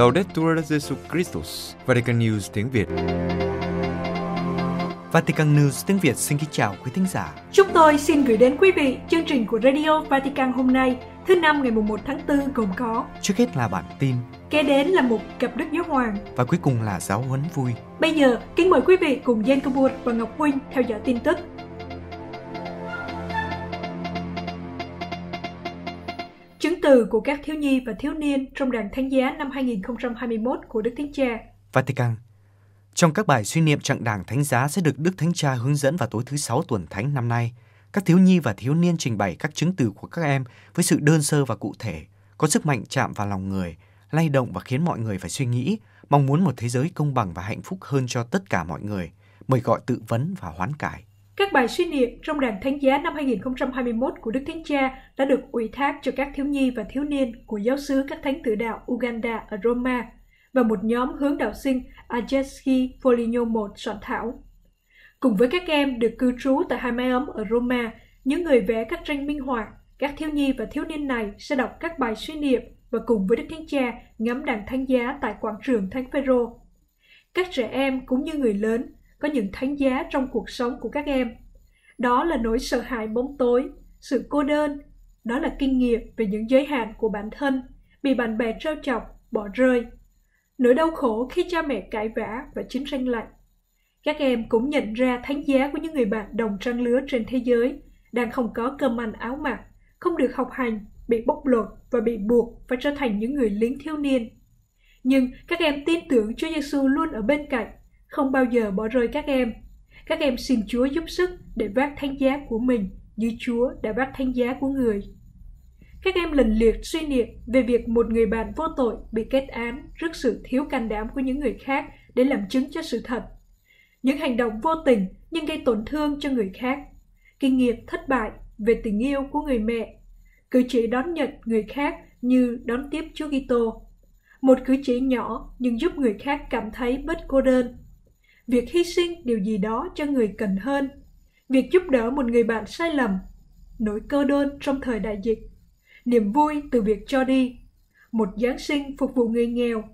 Laudetur Jesu Christus, Vatican News tiếng Việt. Vatican News tiếng Việt xin kính chào quý thính giả. Chúng tôi xin gửi đến quý vị chương trình của Radio Vatican hôm nay, thứ năm ngày 1 tháng 4 gồm có Trước hết là bản tin Kế đến là một gặp Đức Giáo Hoàng Và cuối cùng là giáo huấn vui Bây giờ, kính mời quý vị cùng Jen Kabur và Ngọc Huynh theo dõi tin tức từ của các thiếu nhi và thiếu niên trong đàn thánh giá năm 2021 của Đức Thánh Cha. Vatican Trong các bài suy niệm trạng đảng thánh giá sẽ được Đức Thánh Cha hướng dẫn vào tối thứ sáu tuần thánh năm nay, các thiếu nhi và thiếu niên trình bày các chứng từ của các em với sự đơn sơ và cụ thể, có sức mạnh chạm vào lòng người, lay động và khiến mọi người phải suy nghĩ, mong muốn một thế giới công bằng và hạnh phúc hơn cho tất cả mọi người. Mời gọi tự vấn và hoán cải. Các bài suy niệm trong đàn thánh giá năm 2021 của Đức Thánh Cha đã được ủy thác cho các thiếu nhi và thiếu niên của giáo sứ các thánh tử đạo Uganda ở Roma và một nhóm hướng đạo sinh Ajeski Foligno I soạn thảo. Cùng với các em được cư trú tại hai mái ấm ở Roma, những người vẽ các tranh minh họa, các thiếu nhi và thiếu niên này sẽ đọc các bài suy niệm và cùng với Đức Thánh Cha ngắm đàn thánh giá tại quảng trường Thánh Phaero. Các trẻ em cũng như người lớn có những thánh giá trong cuộc sống của các em. Đó là nỗi sợ hãi bóng tối, sự cô đơn, đó là kinh nghiệm về những giới hạn của bản thân, bị bạn bè trêu chọc, bỏ rơi. Nỗi đau khổ khi cha mẹ cãi vã và chiến tranh lạnh. Các em cũng nhận ra thánh giá của những người bạn đồng trang lứa trên thế giới đang không có cơm ăn áo mặc, không được học hành, bị bóc lột và bị buộc phải trở thành những người lính thiếu niên. Nhưng các em tin tưởng Chúa Giêsu luôn ở bên cạnh không bao giờ bỏ rơi các em. Các em xin Chúa giúp sức để vác thánh giá của mình như Chúa đã vác thánh giá của người. Các em lần liệt suy niệm về việc một người bạn vô tội bị kết án rước sự thiếu can đảm của những người khác để làm chứng cho sự thật. Những hành động vô tình nhưng gây tổn thương cho người khác. Kinh nghiệm thất bại về tình yêu của người mẹ. Cử chỉ đón nhận người khác như đón tiếp Chúa Kitô. Một cử chỉ nhỏ nhưng giúp người khác cảm thấy bất cô đơn việc hy sinh điều gì đó cho người cần hơn, việc giúp đỡ một người bạn sai lầm, nỗi cơ đơn trong thời đại dịch, niềm vui từ việc cho đi, một Giáng sinh phục vụ người nghèo.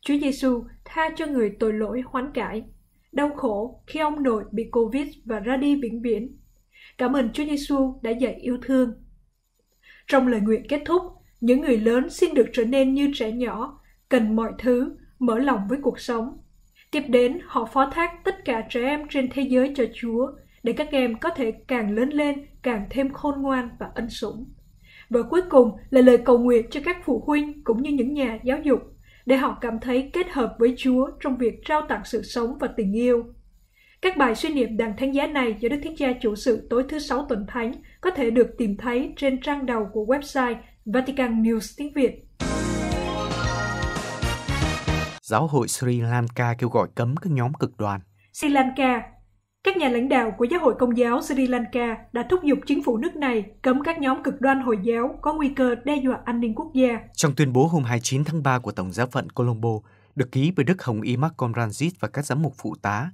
Chúa Giêsu tha cho người tội lỗi hoán cải, đau khổ khi ông nội bị Covid và ra đi vĩnh viễn. Cảm ơn Chúa Giêsu đã dạy yêu thương. Trong lời nguyện kết thúc, những người lớn xin được trở nên như trẻ nhỏ, cần mọi thứ, mở lòng với cuộc sống Tiếp đến, họ phó thác tất cả trẻ em trên thế giới cho Chúa, để các em có thể càng lớn lên, càng thêm khôn ngoan và ân sủng. Và cuối cùng là lời cầu nguyện cho các phụ huynh cũng như những nhà giáo dục, để họ cảm thấy kết hợp với Chúa trong việc trao tặng sự sống và tình yêu. Các bài suy niệm đàn thánh giá này do Đức Thiên Cha chủ sự tối thứ sáu tuần thánh có thể được tìm thấy trên trang đầu của website Vatican News tiếng Việt giáo hội Sri Lanka kêu gọi cấm các nhóm cực đoan. Sri Lanka các nhà lãnh đạo của giáo hội công giáo Sri Lanka đã thúc giục chính phủ nước này cấm các nhóm cực đoan Hồi giáo có nguy cơ đe dọa an ninh quốc gia. Trong tuyên bố hôm 29 tháng 3 của Tổng giáo phận Colombo, được ký bởi Đức Hồng Y Mark Ranjit và các giám mục phụ tá,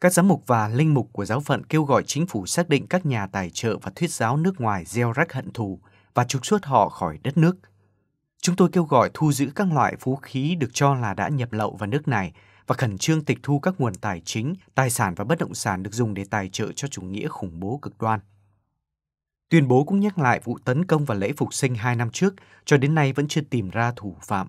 các giám mục và linh mục của giáo phận kêu gọi chính phủ xác định các nhà tài trợ và thuyết giáo nước ngoài gieo rắc hận thù và trục xuất họ khỏi đất nước – Chúng tôi kêu gọi thu giữ các loại vũ khí được cho là đã nhập lậu vào nước này và khẩn trương tịch thu các nguồn tài chính, tài sản và bất động sản được dùng để tài trợ cho chủ nghĩa khủng bố cực đoan. Tuyên bố cũng nhắc lại vụ tấn công và lễ phục sinh hai năm trước, cho đến nay vẫn chưa tìm ra thủ phạm.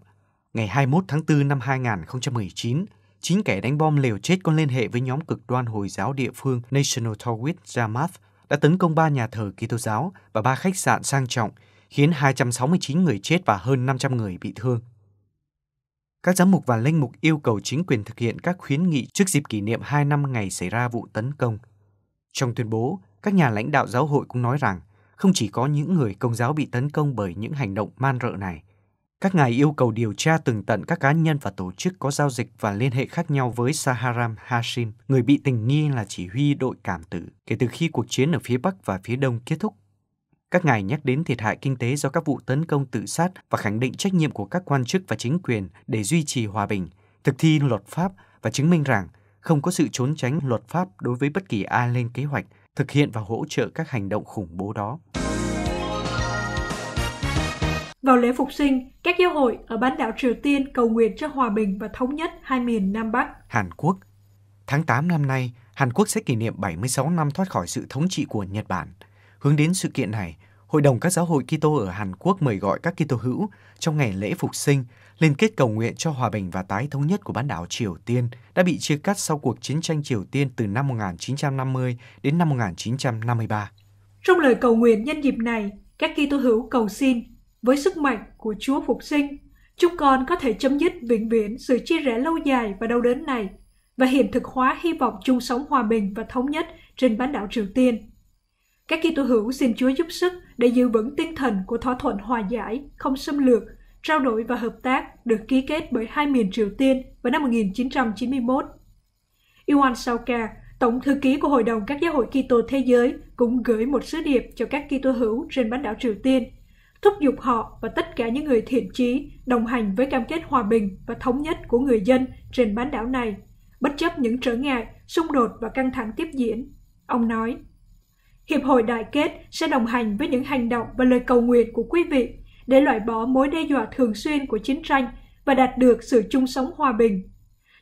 Ngày 21 tháng 4 năm 2019, chín kẻ đánh bom liều chết có liên hệ với nhóm cực đoan Hồi giáo địa phương National Tawhid Jamaat đã tấn công ba nhà thờ Kitô giáo và ba khách sạn sang trọng khiến 269 người chết và hơn 500 người bị thương. Các giám mục và linh mục yêu cầu chính quyền thực hiện các khuyến nghị trước dịp kỷ niệm 2 năm ngày xảy ra vụ tấn công. Trong tuyên bố, các nhà lãnh đạo giáo hội cũng nói rằng không chỉ có những người công giáo bị tấn công bởi những hành động man rợ này, các ngài yêu cầu điều tra từng tận các cá nhân và tổ chức có giao dịch và liên hệ khác nhau với Saharam Hashim, người bị tình nghi là chỉ huy đội cảm tử kể từ khi cuộc chiến ở phía Bắc và phía Đông kết thúc các ngài nhắc đến thiệt hại kinh tế do các vụ tấn công tự sát và khẳng định trách nhiệm của các quan chức và chính quyền để duy trì hòa bình, thực thi luật pháp và chứng minh rằng không có sự trốn tránh luật pháp đối với bất kỳ ai lên kế hoạch, thực hiện và hỗ trợ các hành động khủng bố đó. Vào lễ phục sinh, các giáo hội ở bán đảo Triều Tiên cầu nguyện cho hòa bình và thống nhất hai miền Nam Bắc. Hàn Quốc Tháng 8 năm nay, Hàn Quốc sẽ kỷ niệm 76 năm thoát khỏi sự thống trị của Nhật Bản – Hướng đến sự kiện này, Hội đồng các giáo hội Kitô ở Hàn Quốc mời gọi các Kitô hữu trong ngày lễ phục sinh liên kết cầu nguyện cho hòa bình và tái thống nhất của bán đảo Triều Tiên đã bị chia cắt sau cuộc chiến tranh Triều Tiên từ năm 1950 đến năm 1953. Trong lời cầu nguyện nhân dịp này, các Kitô hữu cầu xin với sức mạnh của Chúa phục sinh, chúng con có thể chấm dứt vĩnh viễn sự chia rẽ lâu dài và đau đớn này và hiện thực hóa hy vọng chung sống hòa bình và thống nhất trên bán đảo Triều Tiên. Các Kitô hữu xin Chúa giúp sức để giữ vững tinh thần của thỏa thuận hòa giải, không xâm lược, trao đổi và hợp tác được ký kết bởi hai miền Triều Tiên vào năm 1991. Iwan Sauka, Tổng thư ký của Hội đồng các giáo hội Kitô thế giới cũng gửi một sứ điệp cho các Kitô hữu trên bán đảo Triều Tiên, thúc giục họ và tất cả những người thiện chí đồng hành với cam kết hòa bình và thống nhất của người dân trên bán đảo này, bất chấp những trở ngại, xung đột và căng thẳng tiếp diễn. Ông nói, Hiệp hội đại kết sẽ đồng hành với những hành động và lời cầu nguyện của quý vị để loại bỏ mối đe dọa thường xuyên của chiến tranh và đạt được sự chung sống hòa bình.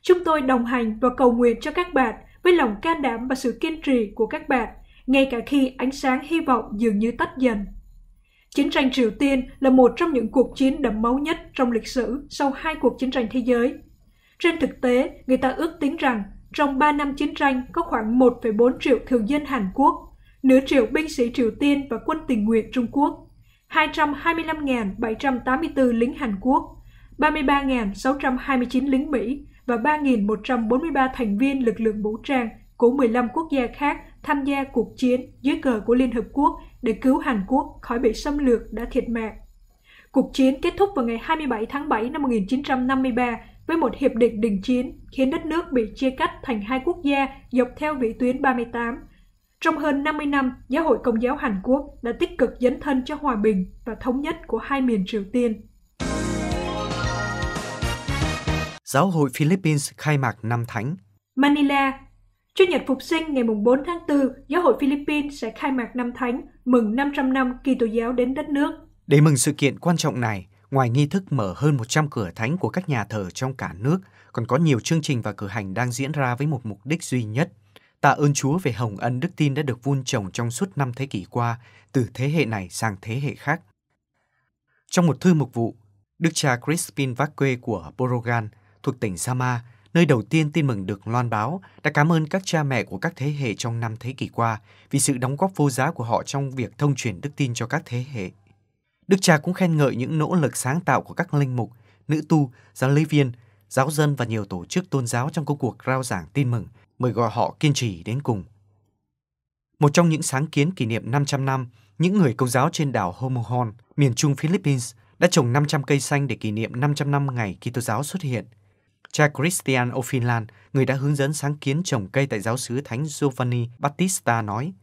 Chúng tôi đồng hành và cầu nguyện cho các bạn với lòng can đảm và sự kiên trì của các bạn, ngay cả khi ánh sáng hy vọng dường như tắt dần. Chiến tranh Triều Tiên là một trong những cuộc chiến đẫm máu nhất trong lịch sử sau hai cuộc chiến tranh thế giới. Trên thực tế, người ta ước tính rằng trong 3 năm chiến tranh có khoảng 1,4 triệu thường dân Hàn Quốc nửa triệu binh sĩ Triều Tiên và quân tình nguyện Trung Quốc, 225.784 lính Hàn Quốc, 33.629 lính Mỹ và 3.143 thành viên lực lượng vũ trang của 15 quốc gia khác tham gia cuộc chiến dưới cờ của Liên Hợp Quốc để cứu Hàn Quốc khỏi bị xâm lược đã thiệt mạng. Cuộc chiến kết thúc vào ngày 27 tháng 7 năm 1953 với một hiệp định đình chiến khiến đất nước bị chia cắt thành hai quốc gia dọc theo vĩ tuyến 38 trong hơn 50 năm, Giáo hội Công giáo Hàn Quốc đã tích cực dấn thân cho hòa bình và thống nhất của hai miền Triều Tiên. Giáo hội Philippines khai mạc năm thánh Manila Trước Nhật Phục sinh ngày 4 tháng 4, Giáo hội Philippines sẽ khai mạc năm thánh mừng 500 năm Kitô tô giáo đến đất nước. Để mừng sự kiện quan trọng này, ngoài nghi thức mở hơn 100 cửa thánh của các nhà thờ trong cả nước, còn có nhiều chương trình và cử hành đang diễn ra với một mục đích duy nhất – Tạ ơn Chúa về hồng ân đức tin đã được vun trồng trong suốt năm thế kỷ qua, từ thế hệ này sang thế hệ khác. Trong một thư mục vụ, Đức cha Crispin Vacque của Borogan thuộc tỉnh Sama, nơi đầu tiên tin mừng được loan báo, đã cảm ơn các cha mẹ của các thế hệ trong năm thế kỷ qua vì sự đóng góp vô giá của họ trong việc thông truyền đức tin cho các thế hệ. Đức cha cũng khen ngợi những nỗ lực sáng tạo của các linh mục, nữ tu, giáo lý viên, giáo dân và nhiều tổ chức tôn giáo trong công cuộc rao giảng tin mừng – mới gọi họ kiên trì đến cùng. Một trong những sáng kiến kỷ niệm 500 năm, những người công giáo trên đảo Homohon, miền trung Philippines, đã trồng 500 cây xanh để kỷ niệm 500 năm ngày Kitô giáo xuất hiện. Cha Christian O'Finlan, người đã hướng dẫn sáng kiến trồng cây tại giáo xứ Thánh Giovanni Battista nói,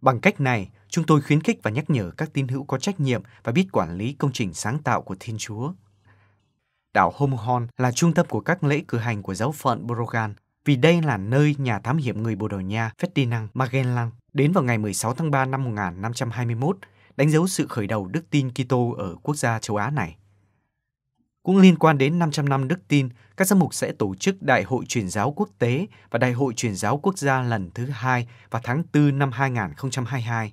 Bằng cách này, chúng tôi khuyến khích và nhắc nhở các tín hữu có trách nhiệm và biết quản lý công trình sáng tạo của Thiên Chúa. Đảo Homohon là trung tâm của các lễ cử hành của giáo phận Borogan, vì đây là nơi nhà thám hiểm người Bồ Đào Nha Ferdinand Magellan đến vào ngày 16 tháng 3 năm 1521, đánh dấu sự khởi đầu đức tin Kitô ở quốc gia châu Á này. Cũng liên quan đến 500 năm đức tin, các giám mục sẽ tổ chức Đại hội truyền giáo quốc tế và Đại hội truyền giáo quốc gia lần thứ hai vào tháng 4 năm 2022.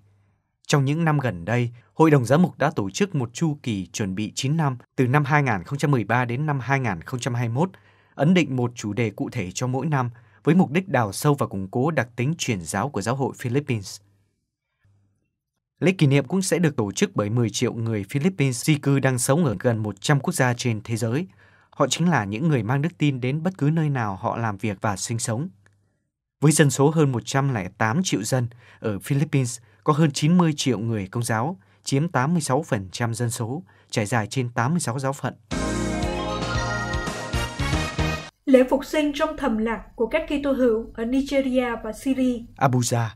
Trong những năm gần đây, Hội đồng giám mục đã tổ chức một chu kỳ chuẩn bị 9 năm từ năm 2013 đến năm 2021 ấn định một chủ đề cụ thể cho mỗi năm với mục đích đào sâu và củng cố đặc tính truyền giáo của giáo hội Philippines. Lễ kỷ niệm cũng sẽ được tổ chức bởi 10 triệu người Philippines di cư đang sống ở gần 100 quốc gia trên thế giới. Họ chính là những người mang đức tin đến bất cứ nơi nào họ làm việc và sinh sống. Với dân số hơn 108 triệu dân, ở Philippines có hơn 90 triệu người công giáo, chiếm 86% dân số, trải dài trên 86 giáo phận lễ phục sinh trong thầm lặng của các Kitô hữu ở Nigeria và Syria. Abuja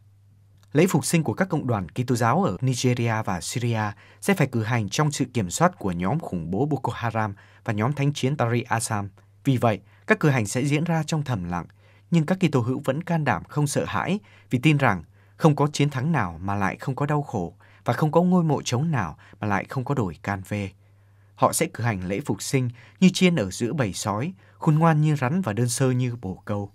Lễ phục sinh của các cộng đoàn Kitô giáo ở Nigeria và Syria sẽ phải cử hành trong sự kiểm soát của nhóm khủng bố Boko Haram và nhóm thánh chiến Tari Assam. Vì vậy, các cử hành sẽ diễn ra trong thầm lặng, nhưng các Kitô hữu vẫn can đảm không sợ hãi vì tin rằng không có chiến thắng nào mà lại không có đau khổ và không có ngôi mộ trống nào mà lại không có đổi can về. Họ sẽ cử hành lễ phục sinh như chiên ở giữa bầy sói, khôn ngoan như rắn và đơn sơ như bồ câu.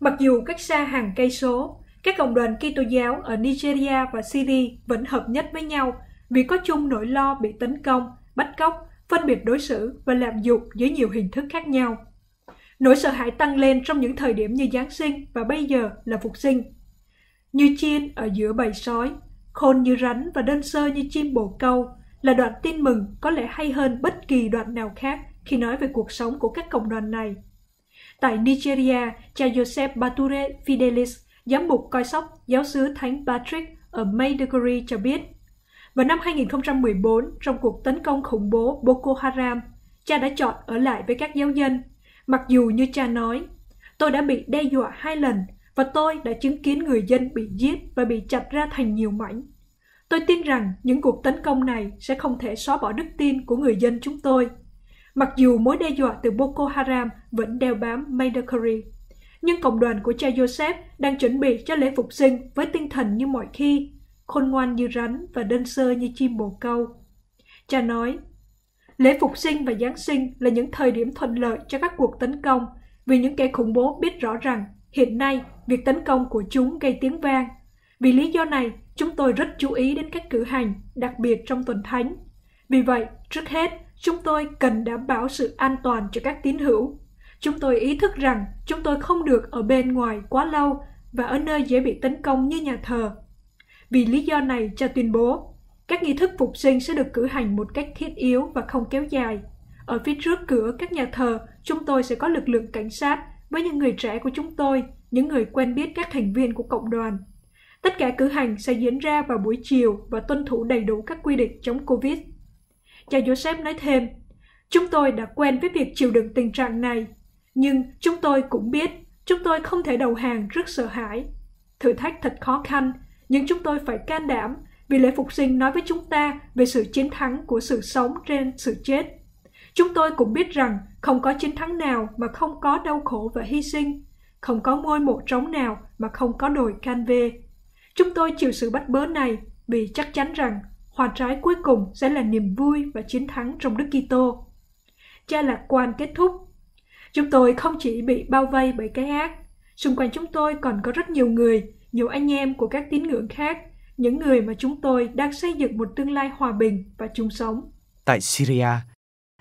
Mặc dù cách xa hàng cây số, các cộng đoàn Kitô giáo ở Nigeria và Syria vẫn hợp nhất với nhau vì có chung nỗi lo bị tấn công, bắt cóc, phân biệt đối xử và làm dục dưới nhiều hình thức khác nhau. Nỗi sợ hãi tăng lên trong những thời điểm như Giáng sinh và bây giờ là Phục sinh. Như chiên ở giữa bầy sói, khôn như rắn và đơn sơ như chim bồ câu là đoạn tin mừng có lẽ hay hơn bất kỳ đoạn nào khác khi nói về cuộc sống của các cộng đoàn này. Tại Nigeria, cha Joseph Bature Fidelis, giám mục coi sóc giáo sứ Thánh Patrick ở Maiduguri cho biết, vào năm 2014, trong cuộc tấn công khủng bố Boko Haram, cha đã chọn ở lại với các giáo dân. Mặc dù như cha nói, tôi đã bị đe dọa hai lần và tôi đã chứng kiến người dân bị giết và bị chặt ra thành nhiều mảnh. Tôi tin rằng những cuộc tấn công này sẽ không thể xóa bỏ đức tin của người dân chúng tôi mặc dù mối đe dọa từ Boko Haram vẫn đeo bám Mandakari. Nhưng cộng đoàn của cha Joseph đang chuẩn bị cho lễ phục sinh với tinh thần như mọi khi, khôn ngoan như rắn và đơn sơ như chim bồ câu. Cha nói, lễ phục sinh và Giáng sinh là những thời điểm thuận lợi cho các cuộc tấn công vì những kẻ khủng bố biết rõ rằng hiện nay việc tấn công của chúng gây tiếng vang. Vì lý do này, chúng tôi rất chú ý đến các cử hành, đặc biệt trong tuần thánh. Vì vậy, trước hết, chúng tôi cần đảm bảo sự an toàn cho các tín hữu. Chúng tôi ý thức rằng chúng tôi không được ở bên ngoài quá lâu và ở nơi dễ bị tấn công như nhà thờ. Vì lý do này, cho tuyên bố, các nghi thức phục sinh sẽ được cử hành một cách thiết yếu và không kéo dài. Ở phía trước cửa các nhà thờ, chúng tôi sẽ có lực lượng cảnh sát với những người trẻ của chúng tôi, những người quen biết các thành viên của cộng đoàn. Tất cả cử hành sẽ diễn ra vào buổi chiều và tuân thủ đầy đủ các quy định chống COVID cha Joseph nói thêm, Chúng tôi đã quen với việc chịu đựng tình trạng này, nhưng chúng tôi cũng biết chúng tôi không thể đầu hàng rất sợ hãi. Thử thách thật khó khăn, nhưng chúng tôi phải can đảm vì lễ phục sinh nói với chúng ta về sự chiến thắng của sự sống trên sự chết. Chúng tôi cũng biết rằng không có chiến thắng nào mà không có đau khổ và hy sinh, không có ngôi mộ trống nào mà không có đồi can về. Chúng tôi chịu sự bắt bớ này vì chắc chắn rằng hòa trái cuối cùng sẽ là niềm vui và chiến thắng trong Đức Kitô. Cha lạc quan kết thúc. Chúng tôi không chỉ bị bao vây bởi cái ác, xung quanh chúng tôi còn có rất nhiều người, nhiều anh em của các tín ngưỡng khác, những người mà chúng tôi đang xây dựng một tương lai hòa bình và chung sống. Tại Syria,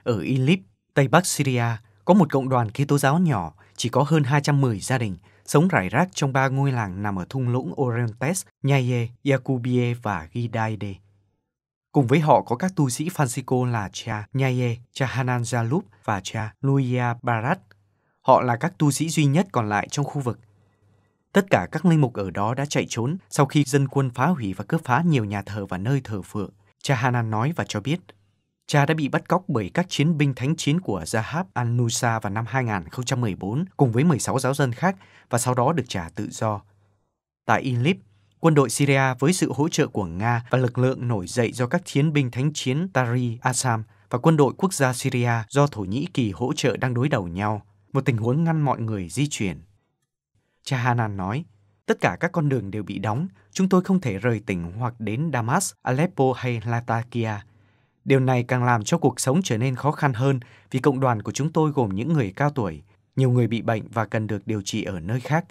ở Idlib, Tây Bắc Syria, có một cộng đoàn Kitô giáo nhỏ, chỉ có hơn 210 gia đình, sống rải rác trong ba ngôi làng nằm ở thung lũng Orontes, Nyaye, Yakubie và Gidaide. Cùng với họ có các tu sĩ Francisco là cha Nyaye, cha Hanan Jalup và cha Luia Barat. Họ là các tu sĩ duy nhất còn lại trong khu vực. Tất cả các linh mục ở đó đã chạy trốn sau khi dân quân phá hủy và cướp phá nhiều nhà thờ và nơi thờ phượng. Cha Hanan nói và cho biết, cha đã bị bắt cóc bởi các chiến binh thánh chiến của Zahab al-Nusa vào năm 2014 cùng với 16 giáo dân khác và sau đó được trả tự do. Tại Inlip, quân đội Syria với sự hỗ trợ của Nga và lực lượng nổi dậy do các chiến binh thánh chiến Tari Assam và quân đội quốc gia Syria do Thổ Nhĩ Kỳ hỗ trợ đang đối đầu nhau, một tình huống ngăn mọi người di chuyển. Cha Hanan nói, tất cả các con đường đều bị đóng, chúng tôi không thể rời tỉnh hoặc đến Damas, Aleppo hay Latakia. Điều này càng làm cho cuộc sống trở nên khó khăn hơn vì cộng đoàn của chúng tôi gồm những người cao tuổi, nhiều người bị bệnh và cần được điều trị ở nơi khác.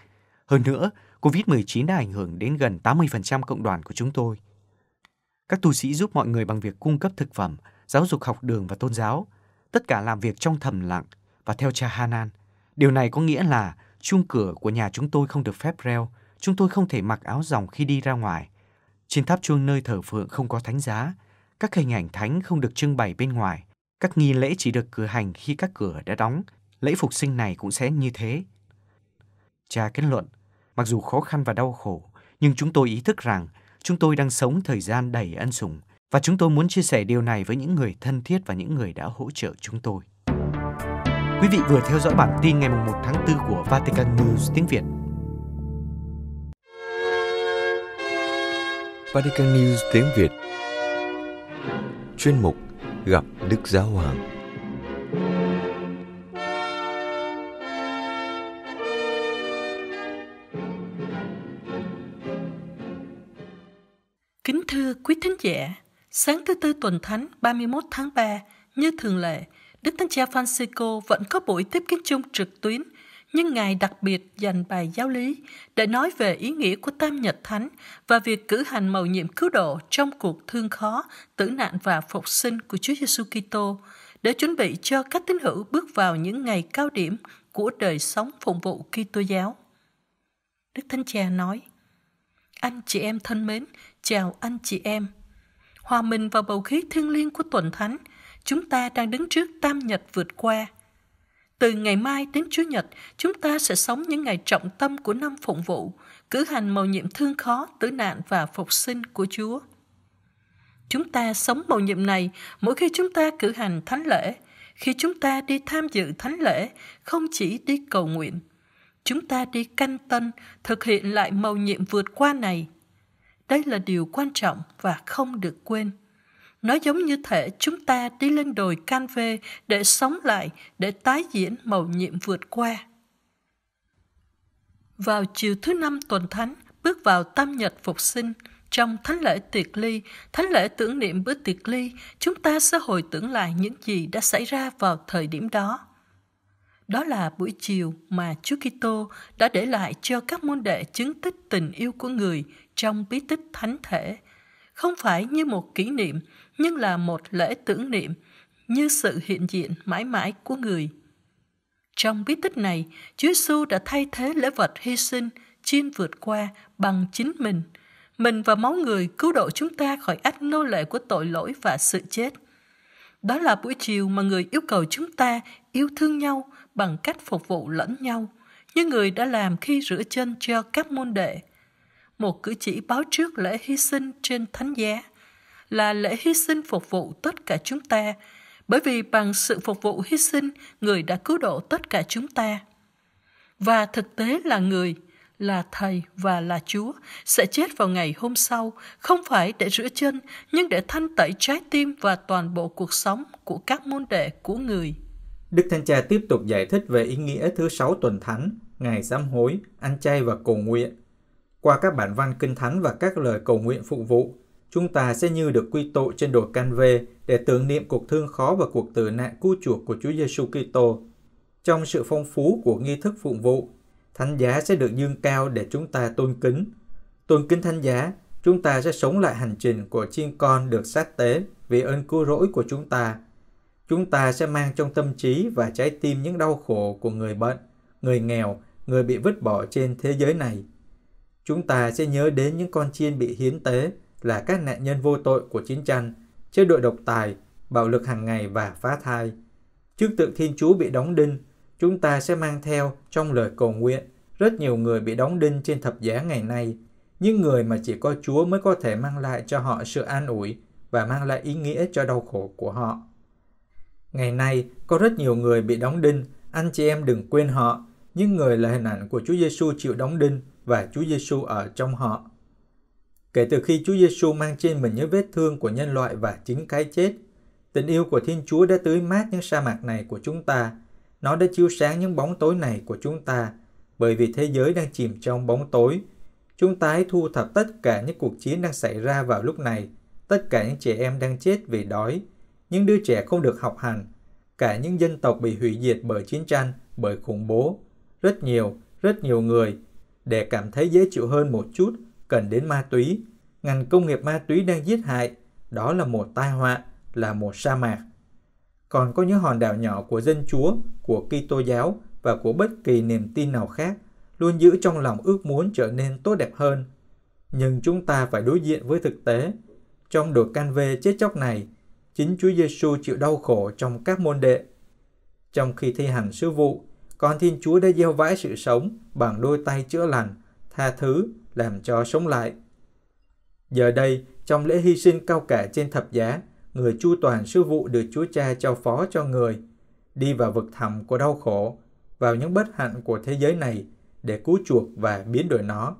Hơn nữa, COVID-19 đã ảnh hưởng đến gần 80% cộng đoàn của chúng tôi. Các tu sĩ giúp mọi người bằng việc cung cấp thực phẩm, giáo dục học đường và tôn giáo, tất cả làm việc trong thầm lặng và theo cha Hanan. Điều này có nghĩa là chuông cửa của nhà chúng tôi không được phép reo, chúng tôi không thể mặc áo dòng khi đi ra ngoài. Trên tháp chuông nơi thờ phượng không có thánh giá, các hình ảnh thánh không được trưng bày bên ngoài, các nghi lễ chỉ được cử hành khi các cửa đã đóng, lễ phục sinh này cũng sẽ như thế. Cha kết luận, Mặc dù khó khăn và đau khổ, nhưng chúng tôi ý thức rằng chúng tôi đang sống thời gian đầy ân sủng và chúng tôi muốn chia sẻ điều này với những người thân thiết và những người đã hỗ trợ chúng tôi. Quý vị vừa theo dõi bản tin ngày 1 tháng 4 của Vatican News tiếng Việt. Vatican News tiếng Việt Chuyên mục Gặp Đức Giáo Hoàng Kính thưa quý thính giả, sáng thứ Tư tuần thánh 31 tháng 3, như thường lệ, Đức Thánh Cha Francisco vẫn có buổi tiếp kiến chung trực tuyến, nhưng Ngài đặc biệt dành bài giáo lý để nói về ý nghĩa của Tam Nhật Thánh và việc cử hành mầu nhiệm cứu độ trong cuộc thương khó, tử nạn và phục sinh của Chúa Giêsu Kitô để chuẩn bị cho các tín hữu bước vào những ngày cao điểm của đời sống phụng vụ Kitô giáo. Đức Thánh Cha nói, anh chị em thân mến, Chào anh chị em. Hòa mình vào bầu khí thiêng liêng của tuần thánh, chúng ta đang đứng trước tam nhật vượt qua. Từ ngày mai đến Chúa Nhật, chúng ta sẽ sống những ngày trọng tâm của năm phụng vụ, cử hành mầu nhiệm thương khó, tử nạn và phục sinh của Chúa. Chúng ta sống mầu nhiệm này mỗi khi chúng ta cử hành thánh lễ, khi chúng ta đi tham dự thánh lễ, không chỉ đi cầu nguyện. Chúng ta đi canh tân, thực hiện lại mầu nhiệm vượt qua này – đây là điều quan trọng và không được quên. Nó giống như thể chúng ta đi lên đồi can vê để sống lại, để tái diễn mầu nhiệm vượt qua. Vào chiều thứ năm tuần thánh, bước vào tam nhật phục sinh, trong thánh lễ tiệc ly, thánh lễ tưởng niệm bữa tiệc ly, chúng ta sẽ hồi tưởng lại những gì đã xảy ra vào thời điểm đó. Đó là buổi chiều mà Chúa Kitô đã để lại cho các môn đệ chứng tích tình yêu của người trong bí tích thánh thể. Không phải như một kỷ niệm, nhưng là một lễ tưởng niệm, như sự hiện diện mãi mãi của người. Trong bí tích này, Chúa Giêsu đã thay thế lễ vật hy sinh chuyên vượt qua bằng chính mình. Mình và máu người cứu độ chúng ta khỏi ách nô lệ của tội lỗi và sự chết. Đó là buổi chiều mà người yêu cầu chúng ta yêu thương nhau bằng cách phục vụ lẫn nhau như người đã làm khi rửa chân cho các môn đệ. Một cử chỉ báo trước lễ hy sinh trên thánh giá là lễ hy sinh phục vụ tất cả chúng ta, bởi vì bằng sự phục vụ hy sinh, người đã cứu độ tất cả chúng ta. Và thực tế là người, là Thầy và là Chúa sẽ chết vào ngày hôm sau, không phải để rửa chân, nhưng để thanh tẩy trái tim và toàn bộ cuộc sống của các môn đệ của người. Đức Thanh Cha tiếp tục giải thích về ý nghĩa thứ sáu tuần thánh, ngày sám hối, ăn chay và cầu nguyện. Qua các bản văn kinh thánh và các lời cầu nguyện phục vụ, chúng ta sẽ như được quy tụ trên đồi can vê để tưởng niệm cuộc thương khó và cuộc tử nạn cứu chuộc của Chúa Giêsu Kitô. Trong sự phong phú của nghi thức phụng vụ, thánh giá sẽ được dương cao để chúng ta tôn kính. Tôn kính thánh giá, chúng ta sẽ sống lại hành trình của chiên con được sát tế vì ơn cứu rỗi của chúng ta Chúng ta sẽ mang trong tâm trí và trái tim những đau khổ của người bệnh, người nghèo, người bị vứt bỏ trên thế giới này. Chúng ta sẽ nhớ đến những con chiên bị hiến tế là các nạn nhân vô tội của chiến tranh, chế độ độc tài, bạo lực hàng ngày và phá thai. Trước tượng Thiên Chúa bị đóng đinh, chúng ta sẽ mang theo trong lời cầu nguyện rất nhiều người bị đóng đinh trên thập giá ngày nay, những người mà chỉ có Chúa mới có thể mang lại cho họ sự an ủi và mang lại ý nghĩa cho đau khổ của họ. Ngày nay, có rất nhiều người bị đóng đinh, anh chị em đừng quên họ. Những người là hình ảnh của Chúa Giêsu chịu đóng đinh và Chúa Giêsu ở trong họ. Kể từ khi Chúa Giêsu mang trên mình những vết thương của nhân loại và chính cái chết, tình yêu của Thiên Chúa đã tưới mát những sa mạc này của chúng ta. Nó đã chiếu sáng những bóng tối này của chúng ta, bởi vì thế giới đang chìm trong bóng tối. Chúng ta hãy thu thập tất cả những cuộc chiến đang xảy ra vào lúc này, tất cả những trẻ em đang chết vì đói, những đứa trẻ không được học hành, cả những dân tộc bị hủy diệt bởi chiến tranh, bởi khủng bố. Rất nhiều, rất nhiều người, để cảm thấy dễ chịu hơn một chút, cần đến ma túy. Ngành công nghiệp ma túy đang giết hại, đó là một tai họa, là một sa mạc. Còn có những hòn đảo nhỏ của dân chúa, của Kitô giáo và của bất kỳ niềm tin nào khác, luôn giữ trong lòng ước muốn trở nên tốt đẹp hơn. Nhưng chúng ta phải đối diện với thực tế. Trong đồi can vê chết chóc này, chính Chúa Giêsu chịu đau khổ trong các môn đệ. Trong khi thi hành sứ vụ, con Thiên Chúa đã gieo vãi sự sống bằng đôi tay chữa lành, tha thứ, làm cho sống lại. Giờ đây, trong lễ hy sinh cao cả trên thập giá, người chu toàn sứ vụ được Chúa Cha trao phó cho người, đi vào vực thẳm của đau khổ, vào những bất hạnh của thế giới này để cứu chuộc và biến đổi nó,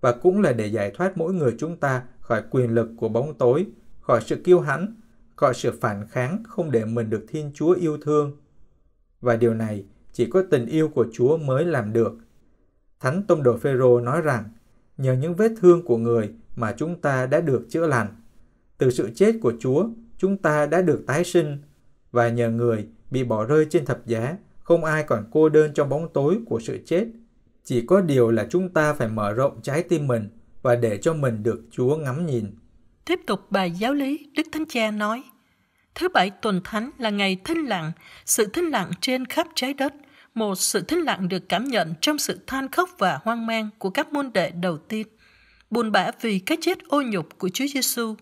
và cũng là để giải thoát mỗi người chúng ta khỏi quyền lực của bóng tối, khỏi sự kiêu hãnh gọi sự phản kháng không để mình được Thiên Chúa yêu thương. Và điều này chỉ có tình yêu của Chúa mới làm được. Thánh Tông Đồ Phêrô nói rằng, nhờ những vết thương của người mà chúng ta đã được chữa lành. Từ sự chết của Chúa, chúng ta đã được tái sinh và nhờ người bị bỏ rơi trên thập giá, không ai còn cô đơn trong bóng tối của sự chết. Chỉ có điều là chúng ta phải mở rộng trái tim mình và để cho mình được Chúa ngắm nhìn. Tiếp tục bài giáo lý, Đức Thánh Cha nói, Thứ bảy tuần thánh là ngày thinh lặng, sự thinh lặng trên khắp trái đất, một sự thinh lặng được cảm nhận trong sự than khóc và hoang mang của các môn đệ đầu tiên, buồn bã vì cái chết ô nhục của Chúa Giêsu.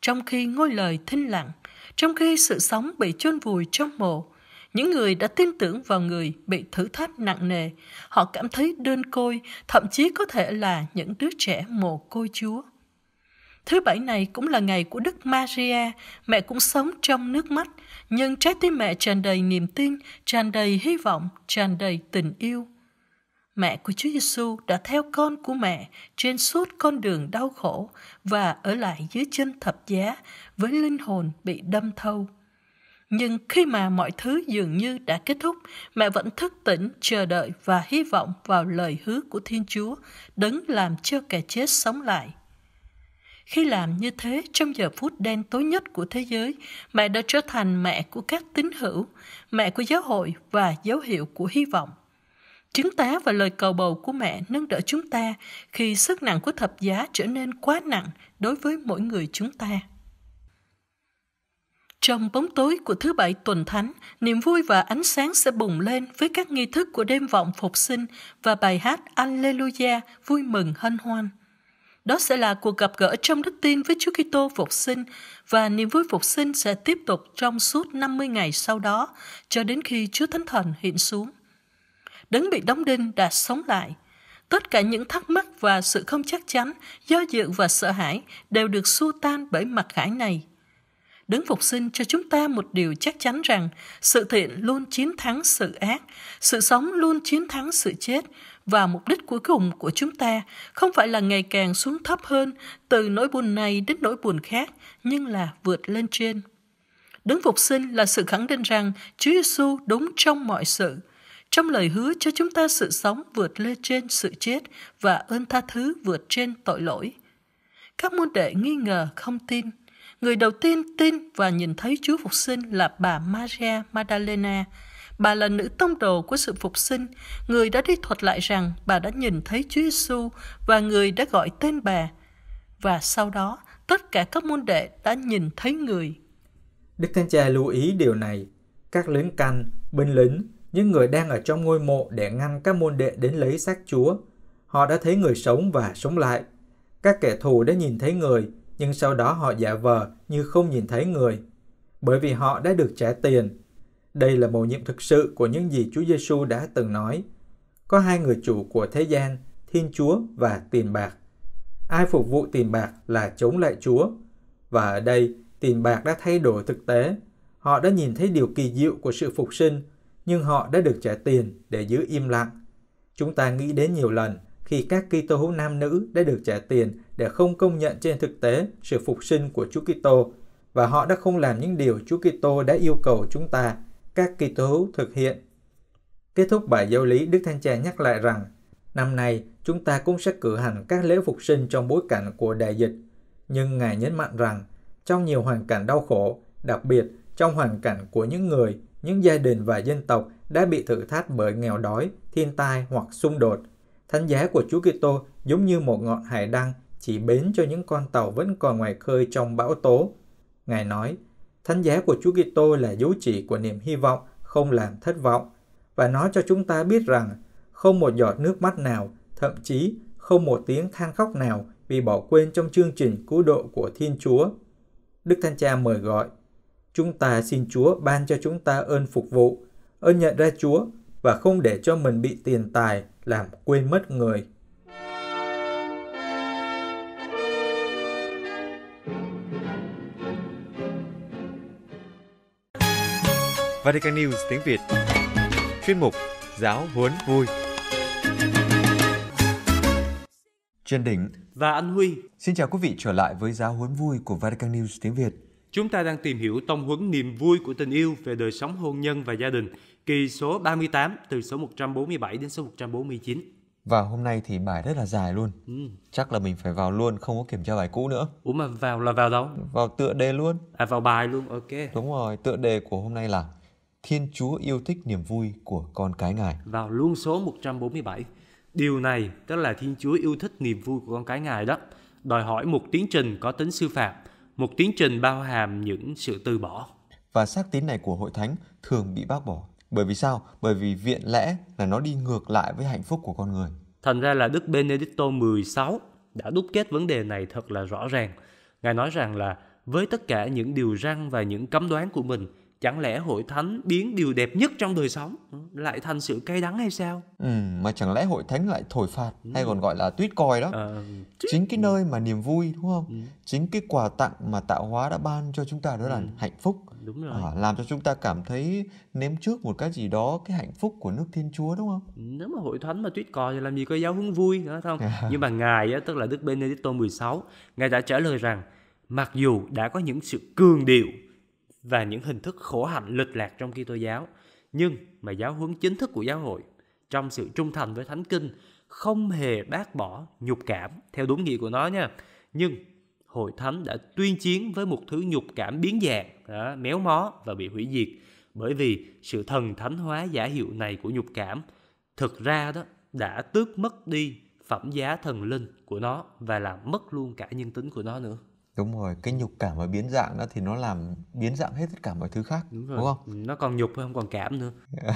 Trong khi ngôi lời thinh lặng, trong khi sự sống bị chôn vùi trong mộ, những người đã tin tưởng vào người bị thử thách nặng nề, họ cảm thấy đơn côi, thậm chí có thể là những đứa trẻ mồ côi Chúa. Thứ bảy này cũng là ngày của Đức Maria, mẹ cũng sống trong nước mắt, nhưng trái tim mẹ tràn đầy niềm tin, tràn đầy hy vọng, tràn đầy tình yêu. Mẹ của Chúa Giêsu đã theo con của mẹ trên suốt con đường đau khổ và ở lại dưới chân thập giá với linh hồn bị đâm thâu. Nhưng khi mà mọi thứ dường như đã kết thúc, mẹ vẫn thức tỉnh, chờ đợi và hy vọng vào lời hứa của Thiên Chúa, đấng làm cho kẻ chết sống lại. Khi làm như thế trong giờ phút đen tối nhất của thế giới, mẹ đã trở thành mẹ của các tín hữu, mẹ của giáo hội và dấu hiệu của hy vọng. Chứng tá và lời cầu bầu của mẹ nâng đỡ chúng ta khi sức nặng của thập giá trở nên quá nặng đối với mỗi người chúng ta. Trong bóng tối của thứ bảy tuần thánh, niềm vui và ánh sáng sẽ bùng lên với các nghi thức của đêm vọng phục sinh và bài hát Alleluia vui mừng hân hoan. Đó sẽ là cuộc gặp gỡ trong đức tin với Chúa Kitô phục sinh và niềm vui phục sinh sẽ tiếp tục trong suốt 50 ngày sau đó cho đến khi Chúa Thánh Thần hiện xuống. Đấng bị đóng đinh đã sống lại. Tất cả những thắc mắc và sự không chắc chắn, do dự và sợ hãi đều được xua tan bởi mặt khải này. Đấng phục sinh cho chúng ta một điều chắc chắn rằng sự thiện luôn chiến thắng sự ác, sự sống luôn chiến thắng sự chết và mục đích cuối cùng của chúng ta không phải là ngày càng xuống thấp hơn từ nỗi buồn này đến nỗi buồn khác, nhưng là vượt lên trên. Đấng phục sinh là sự khẳng định rằng Chúa Giêsu đúng trong mọi sự, trong lời hứa cho chúng ta sự sống vượt lên trên sự chết và ơn tha thứ vượt trên tội lỗi. Các môn đệ nghi ngờ không tin. Người đầu tiên tin và nhìn thấy Chúa Phục sinh là bà Maria Magdalena, Bà là nữ tông đồ của sự phục sinh, người đã đi thuật lại rằng bà đã nhìn thấy Chúa Giêsu và người đã gọi tên bà. Và sau đó, tất cả các môn đệ đã nhìn thấy người. Đức Thánh Cha lưu ý điều này. Các lính canh, binh lính, những người đang ở trong ngôi mộ để ngăn các môn đệ đến lấy xác Chúa. Họ đã thấy người sống và sống lại. Các kẻ thù đã nhìn thấy người, nhưng sau đó họ giả vờ như không nhìn thấy người. Bởi vì họ đã được trả tiền, đây là mầu nhiệm thực sự của những gì Chúa Giêsu đã từng nói. Có hai người chủ của thế gian, Thiên Chúa và tiền bạc. Ai phục vụ tiền bạc là chống lại Chúa. Và ở đây, tiền bạc đã thay đổi thực tế. Họ đã nhìn thấy điều kỳ diệu của sự phục sinh, nhưng họ đã được trả tiền để giữ im lặng. Chúng ta nghĩ đến nhiều lần khi các Kitô hữu nam nữ đã được trả tiền để không công nhận trên thực tế sự phục sinh của Chúa Kitô và họ đã không làm những điều Chúa Kitô đã yêu cầu chúng ta các kỳ tố hữu thực hiện. Kết thúc bài giáo lý, Đức Thanh Cha nhắc lại rằng, năm nay chúng ta cũng sẽ cử hành các lễ phục sinh trong bối cảnh của đại dịch. Nhưng Ngài nhấn mạnh rằng, trong nhiều hoàn cảnh đau khổ, đặc biệt trong hoàn cảnh của những người, những gia đình và dân tộc đã bị thử thách bởi nghèo đói, thiên tai hoặc xung đột. Thánh giá của Chúa Kitô giống như một ngọn hải đăng chỉ bến cho những con tàu vẫn còn ngoài khơi trong bão tố. Ngài nói, Thánh giá của Chúa Kitô là dấu chỉ của niềm hy vọng, không làm thất vọng và nói cho chúng ta biết rằng không một giọt nước mắt nào, thậm chí không một tiếng than khóc nào bị bỏ quên trong chương trình cứu độ của Thiên Chúa. Đức Thánh Cha mời gọi, chúng ta xin Chúa ban cho chúng ta ơn phục vụ, ơn nhận ra Chúa và không để cho mình bị tiền tài làm quên mất người. Vatican News tiếng Việt Chuyên mục Giáo huấn vui Trần Đỉnh và Anh Huy Xin chào quý vị trở lại với Giáo huấn vui của Vatican News tiếng Việt Chúng ta đang tìm hiểu tông huấn niềm vui của tình yêu về đời sống hôn nhân và gia đình kỳ số 38 từ số 147 đến số 149 và hôm nay thì bài rất là dài luôn ừ. chắc là mình phải vào luôn không có kiểm tra bài cũ nữa ủa mà vào là vào đâu vào tựa đề luôn à vào bài luôn ok đúng rồi tựa đề của hôm nay là Thiên Chúa yêu thích niềm vui của con cái Ngài. Vào luân số 147. Điều này tức là Thiên Chúa yêu thích niềm vui của con cái Ngài đó. Đòi hỏi một tiến trình có tính sư phạm, một tiến trình bao hàm những sự từ bỏ. Và xác tín này của hội thánh thường bị bác bỏ. Bởi vì sao? Bởi vì viện lẽ là nó đi ngược lại với hạnh phúc của con người. Thành ra là Đức Benedicto 16 đã đúc kết vấn đề này thật là rõ ràng. Ngài nói rằng là với tất cả những điều răn và những cấm đoán của mình, chẳng lẽ hội thánh biến điều đẹp nhất trong đời sống lại thành sự cay đắng hay sao ừ, mà chẳng lẽ hội thánh lại thổi phạt ừ. hay còn gọi là tuyết còi đó à, ờ, chứ... chính cái nơi mà niềm vui đúng không ừ. chính cái quà tặng mà tạo hóa đã ban cho chúng ta đó là ừ. hạnh phúc đúng rồi. À, làm cho chúng ta cảm thấy nếm trước một cái gì đó cái hạnh phúc của nước thiên chúa đúng không nếu mà hội thánh mà tuyết còi thì làm gì có giáo hướng vui nữa không nhưng mà ngài tức là đức benedicto 16 ngài đã trả lời rằng mặc dù đã có những sự cường điệu và những hình thức khổ hạnh lịch lạc trong Kitô giáo, nhưng mà giáo huấn chính thức của giáo hội trong sự trung thành với thánh kinh không hề bác bỏ nhục cảm theo đúng nghĩa của nó nha. Nhưng hội thánh đã tuyên chiến với một thứ nhục cảm biến dạng, đó, méo mó và bị hủy diệt bởi vì sự thần thánh hóa giả hiệu này của nhục cảm thực ra đó đã tước mất đi phẩm giá thần linh của nó và làm mất luôn cả nhân tính của nó nữa đúng rồi cái ừ. nhục cảm và biến dạng đó thì nó làm biến dạng hết tất cả mọi thứ khác đúng, rồi. đúng không nó còn nhục hơn không còn cảm nữa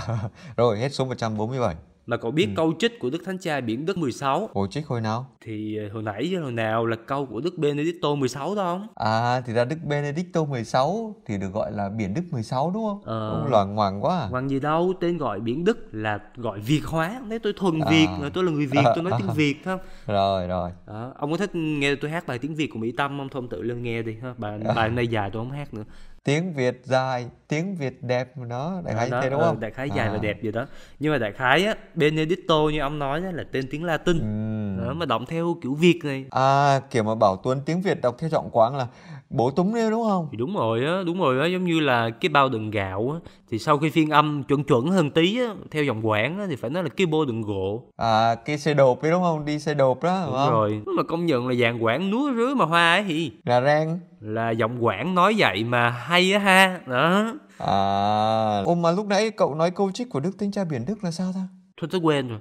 rồi hết số 147 mà cậu biết ừ. câu trích của Đức Thánh Cha Biển Đức 16 Ủa trích hồi nào? Thì ờ, hồi nãy chứ hồi nào là câu của Đức Benedicto 16 đó không? À thì ra Đức Benedicto 16 thì được gọi là Biển Đức 16 đúng không? Ờ, Ông loàng ngoằng quá à Ngoằng gì đâu, tên gọi Biển Đức là gọi Việt hóa Nếu tôi thuần à. Việt, tôi là người Việt, tôi nói tiếng Việt không? Rồi rồi à, Ông có thích nghe tôi hát bài tiếng Việt của Mỹ Tâm không? Thôi tự lên nghe đi ha Bài, bài này dài tôi không hát nữa tiếng Việt dài tiếng Việt đẹp mà nó đại khái đó, thế đúng ừ, không đại khái dài à. và đẹp gì đó nhưng mà đại khái á Benedetto như ông nói á là tên tiếng Latin ừ. đó, mà đọc theo kiểu Việt này à kiểu mà bảo Tuấn tiếng Việt đọc theo trọng quán là bộ túng nêu đúng không thì đúng rồi á đúng rồi á giống như là cái bao đựng gạo á thì sau khi phiên âm chuẩn chuẩn hơn tí á theo dòng quảng á thì phải nói là cái bô đựng gỗ à cái xe đột đấy đúng không đi xe đột đó đúng, đúng rồi mà công nhận là dàn quảng núa rứa mà hoa ấy thì là rang là giọng quảng nói vậy mà hay á ha đó à ô mà lúc nãy cậu nói câu trích của đức tính cha biển đức là sao ta thôi tôi quên rồi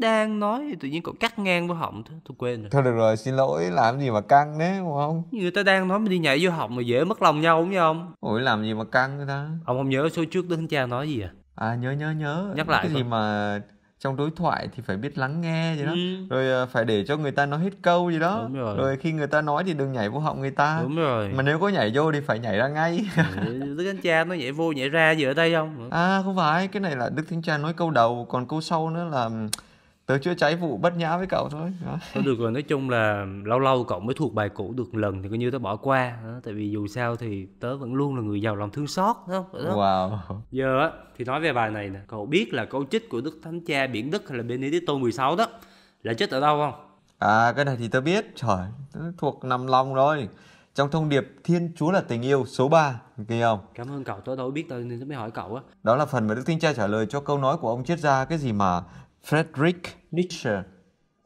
đang nói tự nhiên cậu cắt ngang vô họng thôi tôi quên rồi thôi được rồi xin lỗi làm gì mà căng đấy đúng không người ta đang nói mình đi nhảy vô họng mà dễ mất lòng nhau đúng không Ủa làm gì mà căng người ta ông không nhớ số trước đức thánh cha nói gì à à nhớ nhớ nhớ nhắc lại cái không? gì mà trong đối thoại thì phải biết lắng nghe gì đó ừ. rồi à, phải để cho người ta nói hết câu gì đó đúng rồi. rồi khi người ta nói thì đừng nhảy vô họng người ta đúng rồi mà nếu có nhảy vô thì phải nhảy ra ngay ừ, đức thánh cha nó nhảy vô nhảy ra gì ở đây không à không phải cái này là đức thánh cha nói câu đầu còn câu sau nữa là tớ chưa cháy vụ bất nhã với cậu thôi đó. được rồi nói chung là lâu lâu cậu mới thuộc bài cũ được lần thì coi như tớ bỏ qua đó. tại vì dù sao thì tớ vẫn luôn là người giàu lòng thương xót đó. đó. wow giờ á thì nói về bài này nè cậu biết là câu trích của đức thánh cha biển đức hay là benedicto 16 đó là chết ở đâu không à cái này thì tớ biết trời tớ thuộc nằm lòng rồi trong thông điệp Thiên Chúa là tình yêu số 3, nghe không? Cảm ơn cậu, tôi đâu biết tôi nên mới hỏi cậu á. Đó là phần mà Đức Thánh Cha trả lời cho câu nói của ông triết gia cái gì mà Friedrich Nietzsche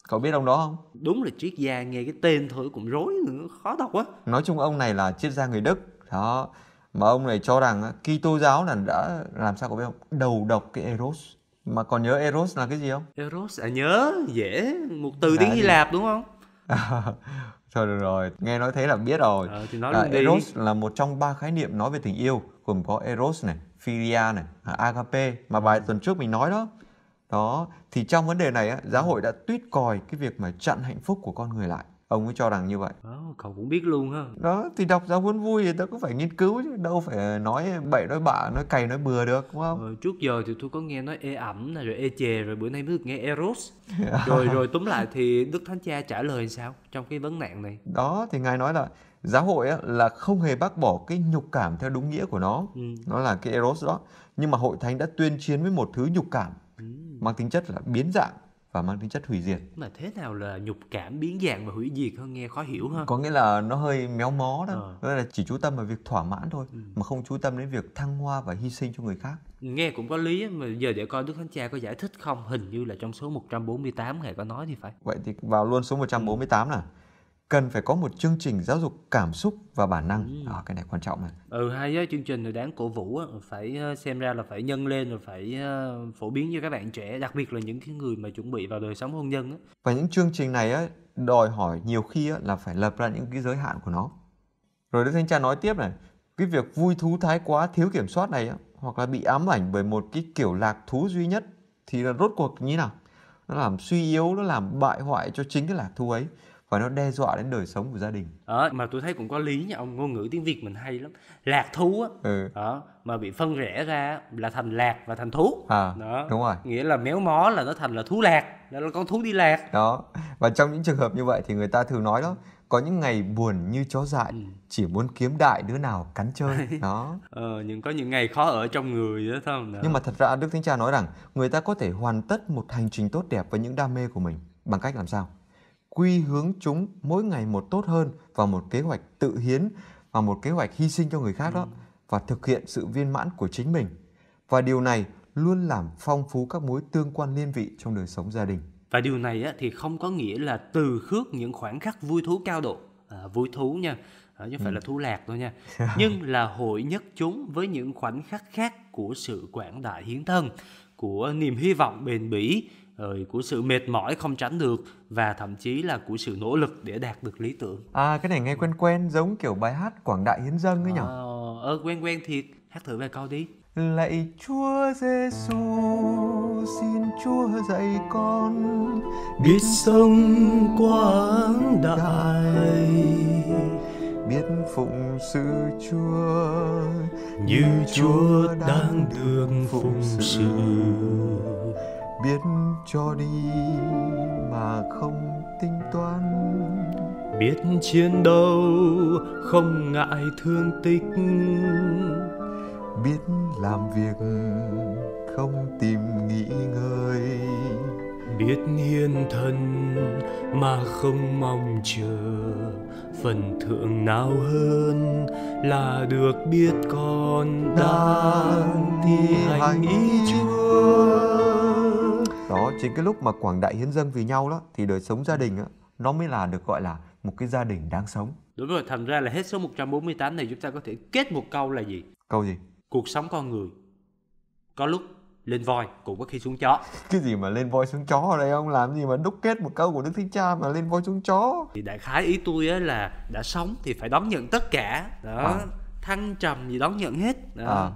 cậu biết ông đó không đúng là triết gia nghe cái tên thôi cũng rối nữa, khó đọc quá nói chung ông này là triết gia người đức đó mà ông này cho rằng Kitô giáo là đã làm sao cậu biết không đầu độc cái eros mà còn nhớ eros là cái gì không eros à nhớ dễ một từ dạ, tiếng hy lạp đúng không à, thôi được rồi nghe nói thế là biết rồi à, thì nói à, eros là một trong ba khái niệm nói về tình yêu gồm có eros này philia này à, agape mà bài tuần trước mình nói đó đó thì trong vấn đề này á, giáo hội đã tuyết còi cái việc mà chặn hạnh phúc của con người lại ông ấy cho rằng như vậy oh, cậu cũng biết luôn ha đó thì đọc giáo huấn vui thì tao cũng phải nghiên cứu chứ đâu phải nói bậy nói bạ nói cày nói bừa được đúng không ừ, trước giờ thì tôi có nghe nói ê ẩm này rồi ê chề rồi bữa nay mới được nghe eros rồi rồi túm lại thì đức thánh cha trả lời sao trong cái vấn nạn này đó thì ngài nói là giáo hội á, là không hề bác bỏ cái nhục cảm theo đúng nghĩa của nó ừ. nó là cái eros đó nhưng mà hội thánh đã tuyên chiến với một thứ nhục cảm mang tính chất là biến dạng và mang tính chất hủy diệt. Mà thế nào là nhục cảm biến dạng và hủy diệt hơn nghe khó hiểu hơn. Có nghĩa là nó hơi méo mó đó, ờ. là chỉ chú tâm vào việc thỏa mãn thôi ừ. mà không chú tâm đến việc thăng hoa và hy sinh cho người khác. Nghe cũng có lý mà giờ để coi Đức Thánh Cha có giải thích không, hình như là trong số 148 ngài có nói thì phải. Vậy thì vào luôn số 148 ừ. nè cần phải có một chương trình giáo dục cảm xúc và bản năng ừ. à, cái này quan trọng này ừ hay á chương trình này đáng cổ vũ phải ờ, xem ra là phải nhân lên rồi phải ờ, phổ biến cho các bạn trẻ đặc biệt là những cái người mà chuẩn bị vào đời sống hôn nhân và những chương trình này á đòi hỏi nhiều khi á, là phải lập ra những cái giới hạn của nó rồi đức thanh tra nói tiếp này cái việc vui thú thái quá thiếu kiểm soát này á, hoặc là bị ám ảnh bởi một cái kiểu lạc thú duy nhất thì là rốt cuộc như nào nó làm suy yếu nó làm bại hoại cho chính cái lạc thú ấy và nó đe dọa đến đời sống của gia đình ờ, mà tôi thấy cũng có lý nha ông ngôn ngữ tiếng việt mình hay lắm lạc thú á ừ. đó, mà bị phân rẽ ra là thành lạc và thành thú à, đó đúng rồi nghĩa là méo mó là nó thành là thú lạc là con thú đi lạc đó và trong những trường hợp như vậy thì người ta thường nói đó có những ngày buồn như chó dại ừ. chỉ muốn kiếm đại đứa nào cắn chơi đó ờ nhưng có những ngày khó ở trong người đó không nhưng mà thật ra đức thánh cha nói rằng người ta có thể hoàn tất một hành trình tốt đẹp với những đam mê của mình bằng cách làm sao quy hướng chúng mỗi ngày một tốt hơn và một kế hoạch tự hiến và một kế hoạch hy sinh cho người khác đó ừ. và thực hiện sự viên mãn của chính mình. Và điều này luôn làm phong phú các mối tương quan liên vị trong đời sống gia đình. Và điều này thì không có nghĩa là từ khước những khoảnh khắc vui thú cao độ, à, vui thú nha, à, chứ không phải ừ. là thú lạc thôi nha. Nhưng là hội nhất chúng với những khoảnh khắc khác của sự quảng đại hiến thân, của niềm hy vọng bền bỉ rồi của sự mệt mỏi không tránh được và thậm chí là của sự nỗ lực để đạt được lý tưởng à cái này nghe quen quen giống kiểu bài hát quảng đại hiến dân ấy nhở ờ à, quen quen thiệt hát thử về câu đi lạy Chúa Giêsu xin Chúa dạy con biết sống quảng đại biết phụng sự Chúa như Chúa đang được phụng sự biết cho đi mà không tính toán biết chiến đấu không ngại thương tích biết làm việc không tìm nghỉ ngơi biết hiên thân mà không mong chờ phần thượng nào hơn là được biết con đang thi hành ý chúa đó chính cái lúc mà quảng đại hiến dâng vì nhau đó thì đời sống gia đình đó, nó mới là được gọi là một cái gia đình đáng sống đúng rồi thành ra là hết số 148 này chúng ta có thể kết một câu là gì câu gì cuộc sống con người có lúc lên voi cũng có khi xuống chó cái gì mà lên voi xuống chó ở đây ông làm gì mà đúc kết một câu của đức thánh cha mà lên voi xuống chó thì đại khái ý tôi á là đã sống thì phải đón nhận tất cả đó à. thăng trầm gì đón nhận hết đó. à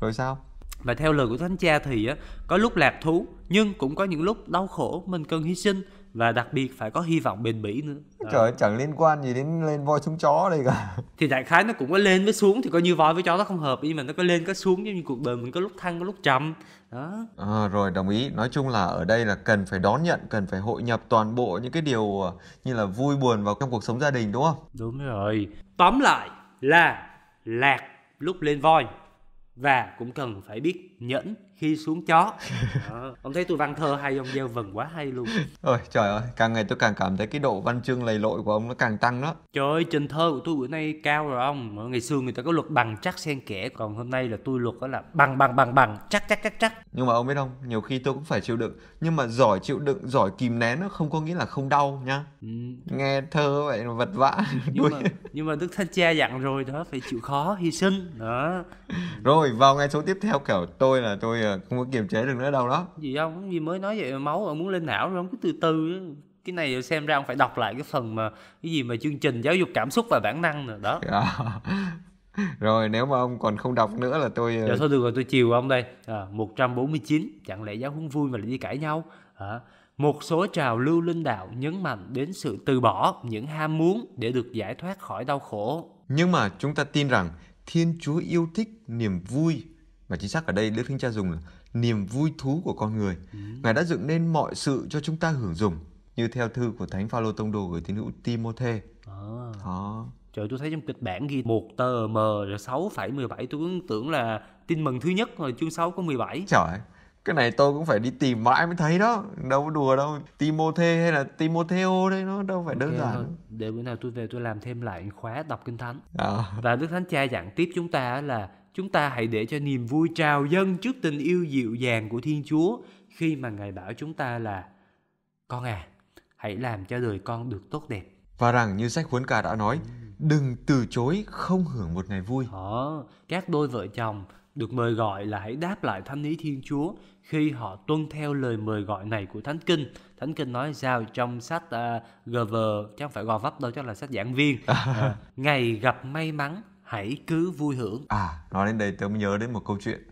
rồi sao và theo lời của thánh cha thì á, có lúc lạc thú nhưng cũng có những lúc đau khổ mình cần hy sinh và đặc biệt phải có hy vọng bền bỉ nữa à. trời chẳng liên quan gì đến lên voi xuống chó đây cả thì đại khái nó cũng có lên với xuống thì coi như voi với chó nó không hợp nhưng mà nó có lên có xuống giống như cuộc đời mình có lúc thăng có lúc trầm đó à, rồi đồng ý nói chung là ở đây là cần phải đón nhận cần phải hội nhập toàn bộ những cái điều ờ, như là vui buồn vào trong cuộc sống gia đình đúng không đúng rồi tóm lại là lạc lúc lên voi và cũng cần phải biết nhẫn khi xuống chó đó. Ờ, ông thấy tôi văn thơ hay ông gieo vần quá hay luôn ôi trời ơi càng ngày tôi càng cảm thấy cái độ văn chương lầy lội của ông nó càng tăng đó trời ơi trình thơ của tôi bữa nay cao rồi ông ngày xưa người ta có luật bằng chắc xen kẽ còn hôm nay là tôi luật đó là bằng bằng bằng bằng chắc chắc chắc chắc nhưng mà ông biết không nhiều khi tôi cũng phải chịu đựng nhưng mà giỏi chịu đựng giỏi kìm nén nó không có nghĩa là không đau nhá ừ. nghe thơ vậy là vật vã nhưng mà nhưng mà đức thánh cha dặn rồi đó phải chịu khó hy sinh đó rồi vào ngày số tiếp theo kiểu tôi là tôi giờ à, không có kiềm chế được nữa đâu đó gì không gì mới nói vậy máu ông muốn lên não rồi ông cứ từ từ cái này xem ra ông phải đọc lại cái phần mà cái gì mà chương trình giáo dục cảm xúc và bản năng nữa đó à, rồi nếu mà ông còn không đọc nữa là tôi à, dạ thôi được rồi tôi chiều ông đây à, 149 chẳng lẽ giáo huấn vui mà lại đi cãi nhau à, một số trào lưu linh đạo nhấn mạnh đến sự từ bỏ những ham muốn để được giải thoát khỏi đau khổ nhưng mà chúng ta tin rằng thiên chúa yêu thích niềm vui và chính xác ở đây Đức Thánh Cha dùng là niềm vui thú của con người. Ừ. Ngài đã dựng nên mọi sự cho chúng ta hưởng dùng như theo thư của Thánh Phaolô tông đồ gửi tín hữu Timôthê. À. Đó. Trời tôi thấy trong kịch bản ghi một tờ M rồi 6,17 tôi cũng tưởng là tin mừng thứ nhất rồi chương 6 có 17. Trời cái này tôi cũng phải đi tìm mãi mới thấy đó đâu có đùa đâu Timothy hay là Timotheo đấy nó đâu phải okay, đơn giản để bữa nào tôi về tôi làm thêm lại khóa đọc kinh thánh à. và đức thánh cha dặn tiếp chúng ta là Chúng ta hãy để cho niềm vui trào dâng trước tình yêu dịu dàng của Thiên Chúa khi mà Ngài bảo chúng ta là Con à, hãy làm cho đời con được tốt đẹp. Và rằng như sách huấn ca đã nói, đừng từ chối không hưởng một ngày vui. Ờ, các đôi vợ chồng được mời gọi là hãy đáp lại thánh ý Thiên Chúa khi họ tuân theo lời mời gọi này của Thánh Kinh. Thánh Kinh nói sao trong sách uh, à, GV, chứ không phải gò vấp đâu, chắc là sách giảng viên. À, ngày gặp may mắn hãy cứ vui hưởng à nói đến đây tôi mới nhớ đến một câu chuyện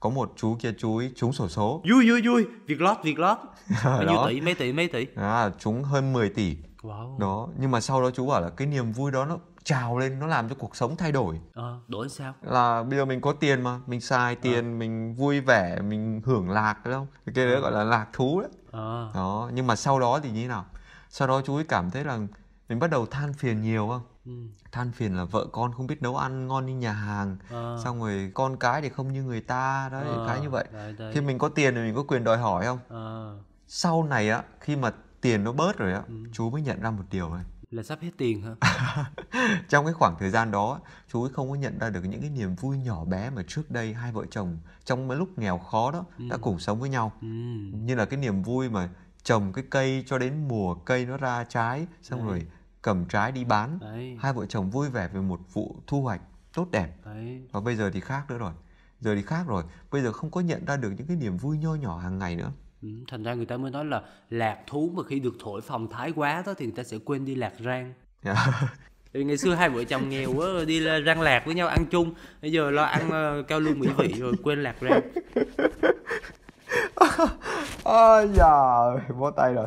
có một chú kia chú ý trúng sổ số vui vui vui việc lót việc lót bao nhiêu tỷ mấy tỷ mấy tỷ à trúng hơn 10 tỷ wow. đó nhưng mà sau đó chú bảo là cái niềm vui đó nó trào lên nó làm cho cuộc sống thay đổi ờ à, đổi sao là bây giờ mình có tiền mà mình xài tiền à. mình vui vẻ mình hưởng lạc đúng không cái đấy ừ. gọi là lạc thú đấy à. đó nhưng mà sau đó thì như thế nào sau đó chú ấy cảm thấy rằng là mình bắt đầu than phiền ừ. nhiều không Ừ. than phiền là vợ con không biết nấu ăn ngon như nhà hàng à. xong rồi con cái thì không như người ta đấy à, cái như vậy đấy, đấy. khi mình có tiền thì mình có quyền đòi hỏi không à. sau này á khi mà tiền nó bớt rồi á ừ. chú mới nhận ra một điều này là sắp hết tiền hả trong cái khoảng thời gian đó chú ấy không có nhận ra được những cái niềm vui nhỏ bé mà trước đây hai vợ chồng trong cái lúc nghèo khó đó ừ. đã cùng sống với nhau ừ. như là cái niềm vui mà trồng cái cây cho đến mùa cây nó ra trái xong đấy. rồi cầm trái đi bán Đấy. hai vợ chồng vui vẻ về một vụ thu hoạch tốt đẹp Đấy. và bây giờ thì khác nữa rồi giờ thì khác rồi bây giờ không có nhận ra được những cái niềm vui nho nhỏ hàng ngày nữa ừ, thành ra người ta mới nói là lạc thú mà khi được thổi phòng thái quá đó thì người ta sẽ quên đi lạc rang yeah. Dạ. Vì ngày xưa hai vợ chồng nghèo quá đi rang lạc với nhau ăn chung bây giờ lo ăn ờ, cao lương mỹ vị rồi quên lạc rang Ôi giời, bó tay rồi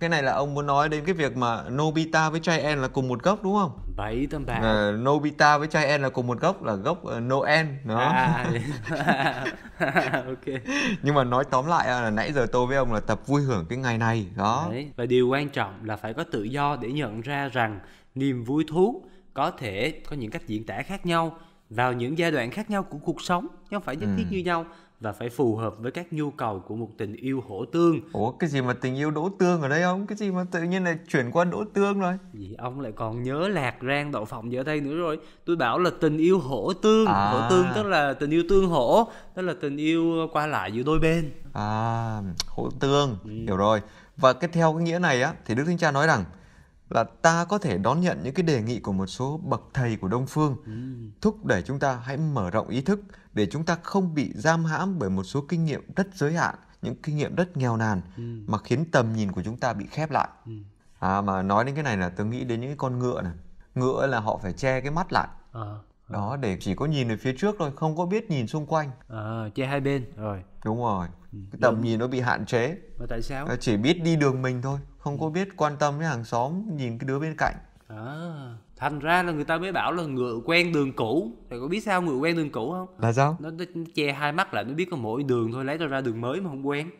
Cái này là ông muốn nói đến cái việc mà Nobita với Giant là cùng một gốc đúng không? Bảy tâm bạc. à, Nobita với Giant là cùng một gốc là gốc uh, Noel đó. À, dạ. ok Nhưng mà nói tóm lại à, là nãy giờ tôi với ông là tập vui hưởng cái ngày này đó Đấy. Và điều quan trọng là phải có tự do để nhận ra rằng niềm vui thú có thể có những cách diễn tả khác nhau vào những giai đoạn khác nhau của cuộc sống chứ không phải nhất thiết ừ. như nhau và phải phù hợp với các nhu cầu của một tình yêu hổ tương. Ủa cái gì mà tình yêu đỗ tương ở đây không? Cái gì mà tự nhiên lại chuyển qua đỗ tương rồi? Gì ông lại còn nhớ lạc rang đậu phộng giữa đây nữa rồi. Tôi bảo là tình yêu hổ tương, à. hổ tương tức là tình yêu tương hổ, tức là tình yêu qua lại giữa đôi bên. À, hổ tương, ừ. hiểu rồi. Và cái theo cái nghĩa này á thì Đức Thánh Cha nói rằng là ta có thể đón nhận những cái đề nghị của một số bậc thầy của Đông phương, ừ. thúc đẩy chúng ta hãy mở rộng ý thức để chúng ta không bị giam hãm bởi một số kinh nghiệm rất giới hạn những kinh nghiệm rất nghèo nàn ừ. mà khiến tầm nhìn của chúng ta bị khép lại ừ. à, mà nói đến cái này là tôi nghĩ đến những cái con ngựa này ngựa là họ phải che cái mắt lại à, à. đó để chỉ có nhìn về phía trước thôi không có biết nhìn xung quanh à, che hai bên rồi đúng rồi ừ. cái tầm Được. nhìn nó bị hạn chế mà tại sao chỉ biết đi đường mình thôi không có biết quan tâm đến hàng xóm nhìn cái đứa bên cạnh à thành ra là người ta mới bảo là ngựa quen đường cũ thì có biết sao ngựa quen đường cũ không là sao nó, nó che hai mắt lại nó biết có mỗi đường thôi lấy ra ra đường mới mà không quen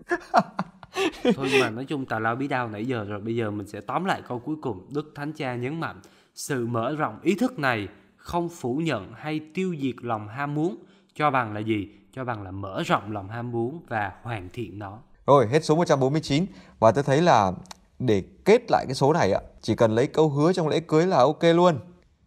thôi mà nói chung tào lao bí đau nãy giờ rồi bây giờ mình sẽ tóm lại câu cuối cùng đức thánh cha nhấn mạnh sự mở rộng ý thức này không phủ nhận hay tiêu diệt lòng ham muốn cho bằng là gì cho bằng là mở rộng lòng ham muốn và hoàn thiện nó rồi hết số 149 và tôi thấy là để kết lại cái số này ạ. Chỉ cần lấy câu hứa trong lễ cưới là ok luôn.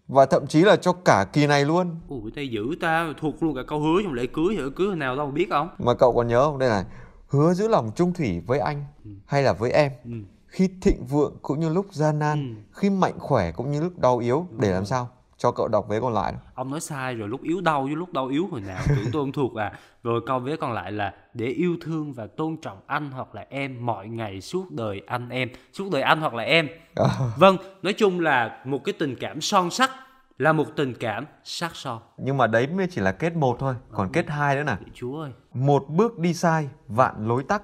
Và thậm chí là cho cả kỳ này luôn. Ủa tay giữ ta thuộc luôn cả câu hứa trong lễ cưới thì cưới nào đâu biết không? Mà cậu còn nhớ không? Đây này. Hứa giữ lòng trung thủy với anh ừ. hay là với em. Ừ. Khi thịnh vượng cũng như lúc gian nan, ừ. khi mạnh khỏe cũng như lúc đau yếu để làm sao? cho cậu đọc vế còn lại ông nói sai rồi lúc yếu đau với lúc đau yếu hồi nào tưởng tôi không thuộc à rồi câu vế còn lại là để yêu thương và tôn trọng anh hoặc là em mọi ngày suốt đời anh em suốt đời anh hoặc là em ờ. vâng nói chung là một cái tình cảm son sắc là một tình cảm sắc son nhưng mà đấy mới chỉ là kết một thôi vâng. còn à, kết hai nữa nè chúa ơi một bước đi sai vạn lối tắc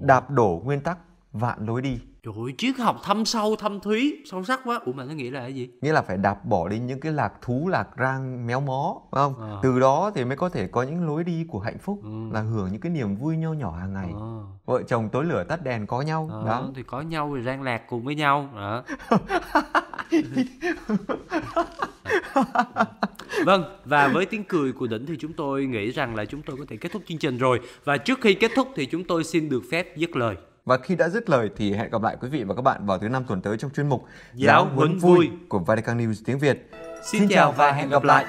đạp đổ nguyên tắc vạn lối đi Trời ơi, triết học thâm sâu, thâm thúy, sâu sắc quá. Ủa mà nó nghĩa là cái gì? Nghĩa là phải đạp bỏ đi những cái lạc thú, lạc rang, méo mó, phải không? À. Từ đó thì mới có thể có những lối đi của hạnh phúc, ừ. là hưởng những cái niềm vui nho nhỏ hàng ngày. À. Vợ chồng tối lửa tắt đèn có nhau, à, đó. Thì có nhau thì rang lạc cùng với nhau, đó. vâng và với tiếng cười của đỉnh thì chúng tôi nghĩ rằng là chúng tôi có thể kết thúc chương trình rồi và trước khi kết thúc thì chúng tôi xin được phép dứt lời và khi đã dứt lời thì hẹn gặp lại quý vị và các bạn vào thứ năm tuần tới trong chuyên mục Giáo huấn vui của Vatican News tiếng Việt. Xin, Xin chào và hẹn gặp lại.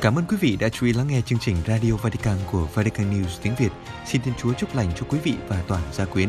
Cảm ơn quý vị đã chú ý lắng nghe chương trình Radio Vatican của Vatican News tiếng Việt. Xin Thiên Chúa chúc lành cho quý vị và toàn gia quyến.